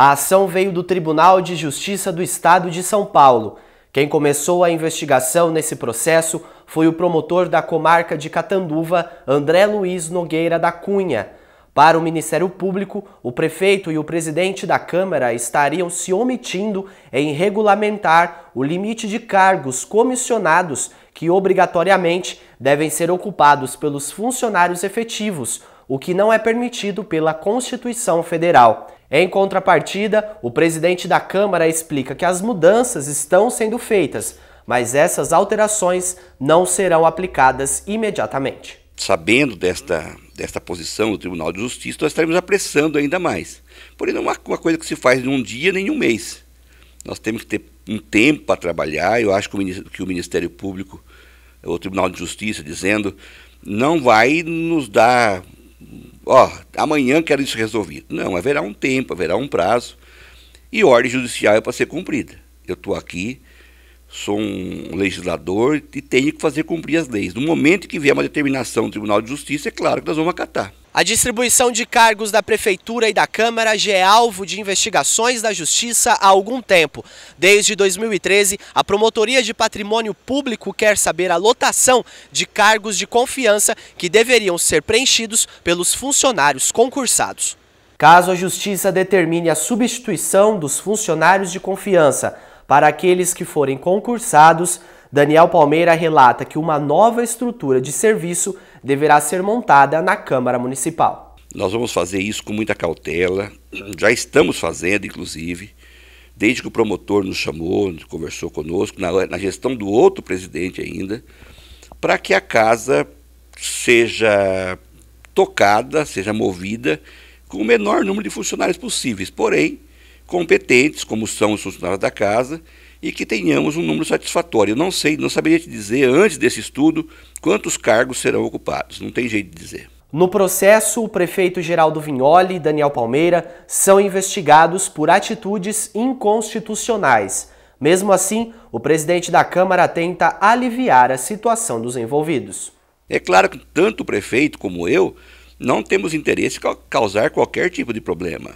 A ação veio do Tribunal de Justiça do Estado de São Paulo. Quem começou a investigação nesse processo foi o promotor da comarca de Catanduva, André Luiz Nogueira da Cunha. Para o Ministério Público, o prefeito e o presidente da Câmara estariam se omitindo em regulamentar o limite de cargos comissionados que obrigatoriamente devem ser ocupados pelos funcionários efetivos o que não é permitido pela Constituição Federal. Em contrapartida, o presidente da Câmara explica que as mudanças estão sendo feitas, mas essas alterações não serão aplicadas imediatamente. Sabendo desta, desta posição do Tribunal de Justiça, nós estaremos apressando ainda mais. Porém, não é uma coisa que se faz em um dia nem em um mês. Nós temos que ter um tempo para trabalhar. Eu acho que o, que o Ministério Público, o Tribunal de Justiça, dizendo, não vai nos dar ó, amanhã quero isso resolvido. Não, haverá um tempo, haverá um prazo e ordem judicial é para ser cumprida. Eu estou aqui sou um legislador e tenho que fazer cumprir as leis. No momento que vier uma determinação do Tribunal de Justiça, é claro que nós vamos acatar. A distribuição de cargos da Prefeitura e da Câmara já é alvo de investigações da Justiça há algum tempo. Desde 2013, a Promotoria de Patrimônio Público quer saber a lotação de cargos de confiança que deveriam ser preenchidos pelos funcionários concursados. Caso a Justiça determine a substituição dos funcionários de confiança para aqueles que forem concursados, Daniel Palmeira relata que uma nova estrutura de serviço deverá ser montada na Câmara Municipal. Nós vamos fazer isso com muita cautela, já estamos fazendo, inclusive, desde que o promotor nos chamou, conversou conosco, na, na gestão do outro presidente ainda, para que a casa seja tocada, seja movida com o menor número de funcionários possíveis. Porém, competentes, como são os funcionários da casa, e que tenhamos um número satisfatório. Eu não sei, não saberia te dizer antes desse estudo quantos cargos serão ocupados. Não tem jeito de dizer. No processo, o prefeito Geraldo Vignoli e Daniel Palmeira são investigados por atitudes inconstitucionais. Mesmo assim, o presidente da Câmara tenta aliviar a situação dos envolvidos. É claro que tanto o prefeito como eu não temos interesse em causar qualquer tipo de problema.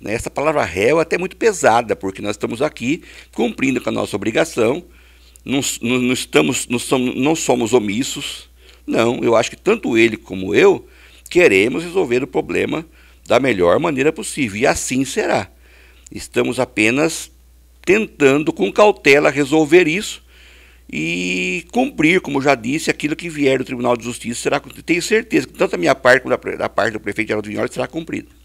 Né? Essa palavra réu é até muito pesada, porque nós estamos aqui cumprindo com a nossa obrigação, não, não, estamos, não, somos, não somos omissos. Não, eu acho que tanto ele como eu queremos resolver o problema da melhor maneira possível, e assim será. Estamos apenas tentando, com cautela, resolver isso e cumprir, como já disse, aquilo que vier do Tribunal de Justiça será Tenho certeza que tanto a minha parte como a parte do prefeito Geraldo Vignoli será cumprido.